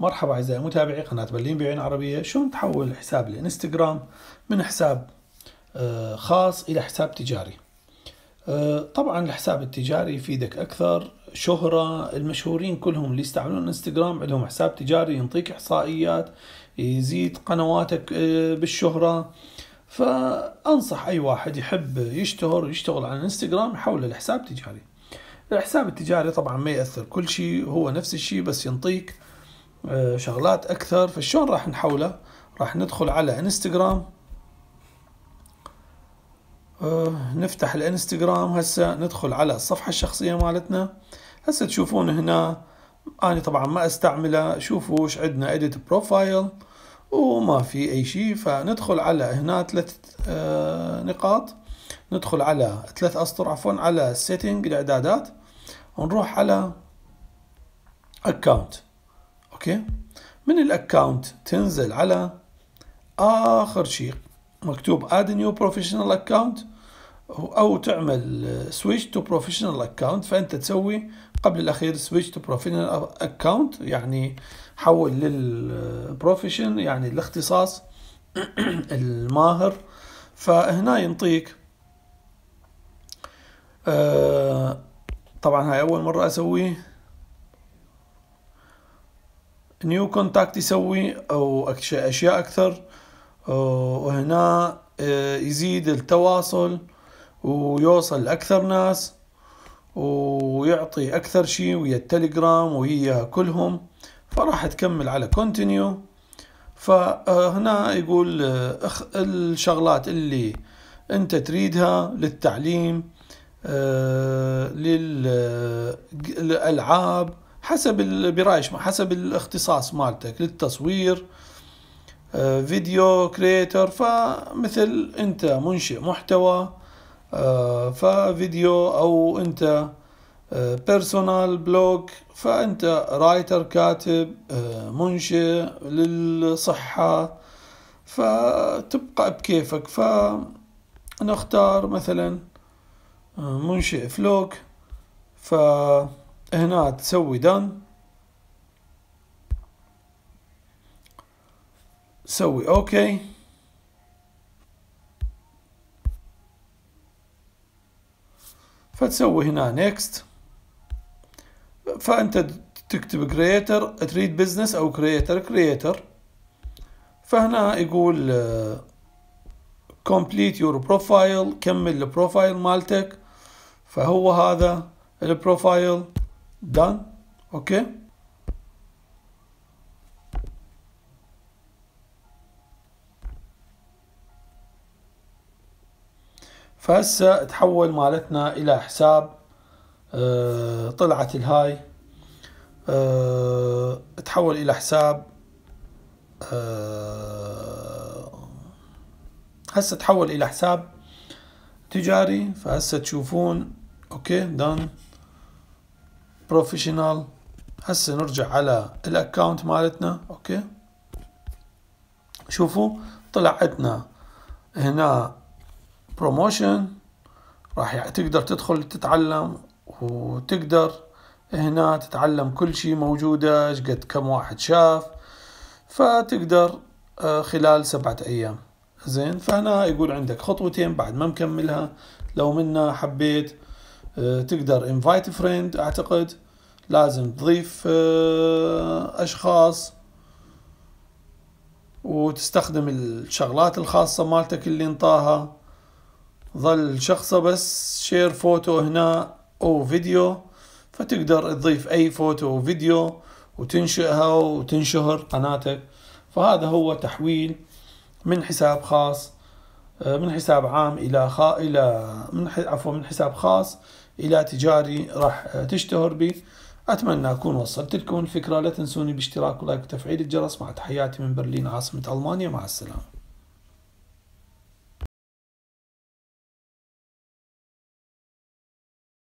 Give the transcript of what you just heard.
مرحبا أعزائي متابعي قناة برلين بعين عربية شلون تحول حساب الانستغرام من حساب آه، خاص إلى حساب تجاري آه، طبعا الحساب التجاري يفيدك أكثر شهرة المشهورين كلهم اللي يستعملون انستغرام عندهم حساب تجاري ينطيك إحصائيات يزيد قنواتك آه، بالشهرة فأنصح أي واحد يحب يشتهر يشتغل على الانستغرام يحول لحساب تجاري الحساب التجاري طبعا ما يأثر كل شيء هو نفس الشيء بس ينطيك آه، شغلات اكثر فشلون راح نحوله راح ندخل على انستغرام آه، نفتح الانستغرام هسه ندخل على الصفحة الشخصية مالتنا هسه تشوفون هنا أنا طبعا ما استعمله شوفوا ايش عندنا اديت بروفايل وما في أي شيء فندخل على هنا ثلاث آه، نقاط ندخل على ثلاث أسطر عفوا على سيتنج الإعدادات ونروح على اكونت اوكي من الاكونت تنزل على اخر شيء مكتوب اد نيو بروفيشنال اكونت او تعمل سويتش تو بروفيشنال اكونت فانت تسوي قبل الاخير سويتش تو بروفيشنال اكونت يعني حول للبروفيشن يعني الاختصاص الماهر فهنا ينطيك آه، طبعا هاي اول مره اسويه نيو كونتاكت يسوي او اشياء اكثر وهنا آه، يزيد التواصل ويوصل اكثر ناس ويعطي اكثر شيء ويا التليجرام ويا كلهم فراح تكمل على كونتينيو فهنا آه، يقول آه، الشغلات اللي انت تريدها للتعليم للالعاب حسب برايش حسب الاختصاص مالتك للتصوير آه، فيديو كريتر فمثل انت منشئ محتوى آه، ففيديو او انت بيرسونال آه، بلوج فانت رايتر كاتب منشئ للصحة فتبقى بكيفك فنختار مثلا منشئ فلوك ف هنا تسوي دان سوي اوكي فتسوي هنا نيكست فانت تكتب كرييتر تريد بزنس او كرييتر كرييتر فهنا يقول كومبليت يور بروفايل كمل البروفايل مالتك فهو هذا البروفايل done okay فهسه تحول مالتنا الى حساب أه طلعت الهاي أه تحول الى حساب أه هسه تحول الى حساب تجاري فهسه تشوفون اوكي دان بروفيشنال هسه نرجع على الاكونت مالتنا اوكي شوفوا طلع عندنا هنا بروموشن راح تقدر تدخل تتعلم وتقدر هنا تتعلم كل شيء موجودة قد كم واحد شاف فتقدر آه، خلال سبعة أيام زين فهنا يقول عندك خطوتين بعد ما مكملها لو منا حبيت آه، تقدر invite فريند اعتقد لازم تضيف آه، اشخاص وتستخدم الشغلات الخاصة مالتك اللي انطاها ظل شخصه بس شير فوتو هنا او فيديو فتقدر تضيف اي فوتو او فيديو وتنشئها وتنشهر قناتك فهذا هو تحويل من حساب خاص آه، من حساب عام الى خا... الى من عفوا من حساب خاص إلى تجاري راح آه، تشتهر به أتمنى أكون وصلت لكم الفكرة لا تنسوني باشتراك ولايك وتفعيل الجرس مع تحياتي من برلين عاصمة ألمانيا مع السلامة